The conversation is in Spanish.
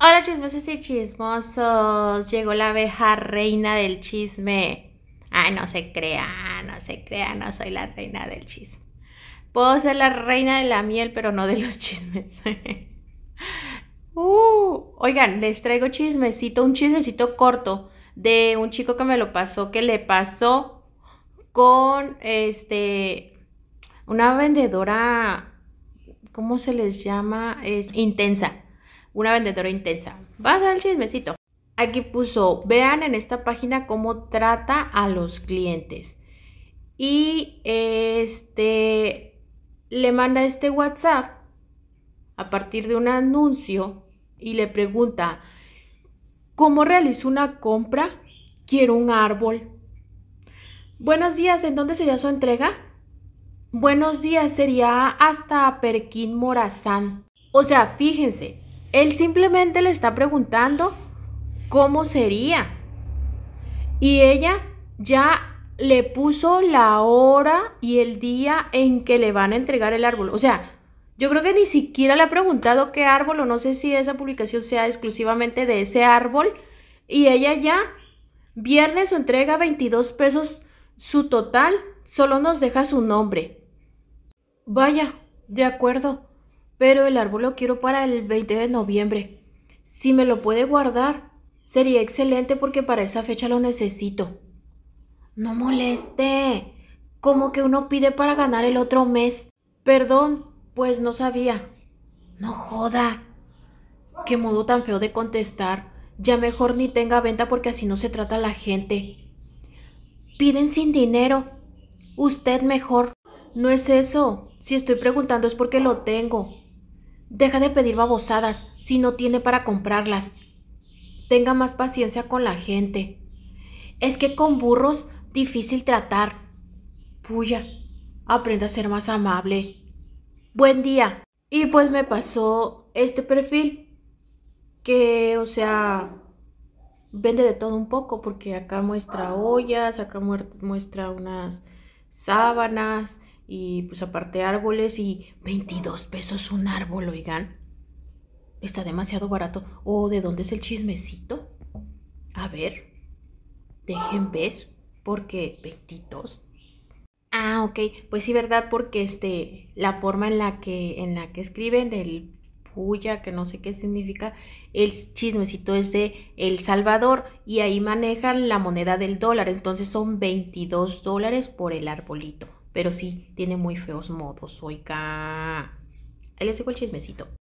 Hola chismosos y chismosos, llegó la abeja reina del chisme. Ah, no se crea, no se crea, no soy la reina del chisme. Puedo ser la reina de la miel, pero no de los chismes. uh, oigan, les traigo chismecito, un chismecito corto de un chico que me lo pasó, que le pasó con este una vendedora, ¿cómo se les llama? Es intensa una vendedora intensa. Vas al chismecito. Aquí puso, vean en esta página cómo trata a los clientes. Y este le manda este WhatsApp a partir de un anuncio y le pregunta, ¿cómo realizo una compra? Quiero un árbol. Buenos días, ¿en dónde sería su entrega? Buenos días, sería hasta Perquín Morazán. O sea, fíjense, él simplemente le está preguntando cómo sería. Y ella ya le puso la hora y el día en que le van a entregar el árbol. O sea, yo creo que ni siquiera le ha preguntado qué árbol o no sé si esa publicación sea exclusivamente de ese árbol. Y ella ya, viernes, entrega 22 pesos su total, solo nos deja su nombre. Vaya, de acuerdo pero el árbol lo quiero para el 20 de noviembre. Si me lo puede guardar, sería excelente porque para esa fecha lo necesito. No moleste. Como que uno pide para ganar el otro mes. Perdón, pues no sabía. No joda. Qué modo tan feo de contestar. Ya mejor ni tenga venta porque así no se trata la gente. Piden sin dinero. Usted mejor. No es eso. Si estoy preguntando es porque lo tengo. Deja de pedir babosadas si no tiene para comprarlas. Tenga más paciencia con la gente. Es que con burros difícil tratar. Puya, aprenda a ser más amable. Buen día. Y pues me pasó este perfil que, o sea, vende de todo un poco porque acá muestra ollas, acá muestra unas sábanas, y pues aparte árboles y 22 pesos un árbol, oigan. Está demasiado barato. o oh, ¿de dónde es el chismecito? A ver, dejen ver, porque 22. Ah, ok, pues sí, ¿verdad? Porque este, la forma en la que, en la que escriben el que no sé qué significa, el chismecito es de El Salvador y ahí manejan la moneda del dólar, entonces son 22 dólares por el arbolito, pero sí, tiene muy feos modos, oiga. Ahí les digo el chismecito.